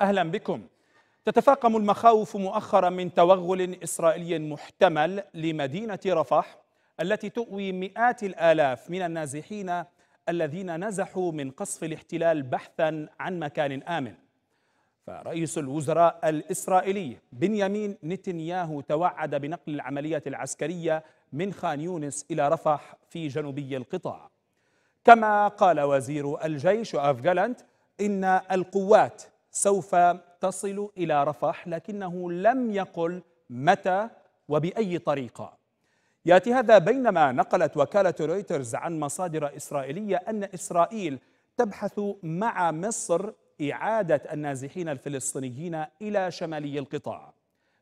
أهلا بكم تتفاقم المخاوف مؤخرا من توغل إسرائيلي محتمل لمدينة رفح التي تؤوي مئات الآلاف من النازحين الذين نزحوا من قصف الاحتلال بحثا عن مكان آمن فرئيس الوزراء الإسرائيلي بنيامين نتنياهو توعد بنقل العملية العسكرية من خان يونس إلى رفح في جنوبي القطاع كما قال وزير الجيش افغالنت إن القوات سوف تصل إلى رفح لكنه لم يقل متى وبأي طريقة يأتي هذا بينما نقلت وكالة رويترز عن مصادر إسرائيلية أن إسرائيل تبحث مع مصر إعادة النازحين الفلسطينيين إلى شمالي القطاع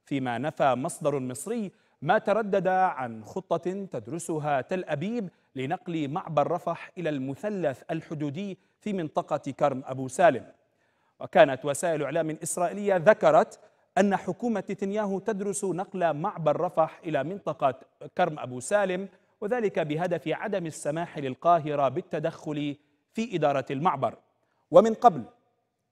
فيما نفى مصدر مصري ما تردد عن خطة تدرسها تل أبيب لنقل معبر رفح إلى المثلث الحدودي في منطقة كرم أبو سالم وكانت وسائل إعلام إسرائيلية ذكرت أن حكومة نتنياهو تدرس نقل معبر رفح إلى منطقة كرم أبو سالم وذلك بهدف عدم السماح للقاهرة بالتدخل في إدارة المعبر ومن قبل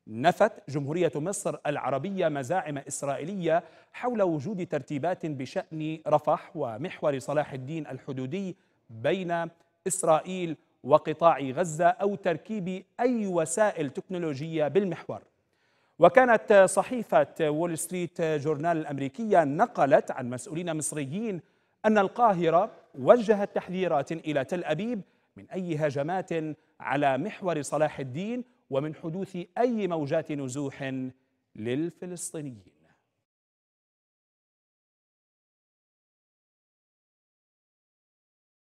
نفت جمهورية مصر العربية مزاعم إسرائيلية حول وجود ترتيبات بشأن رفح ومحور صلاح الدين الحدودي بين إسرائيل وقطاع غزة أو تركيب أي وسائل تكنولوجية بالمحور وكانت صحيفة وول ستريت جورنال الأمريكية نقلت عن مسؤولين مصريين أن القاهرة وجهت تحذيرات إلى تل أبيب من أي هجمات على محور صلاح الدين ومن حدوث أي موجات نزوح للفلسطينيين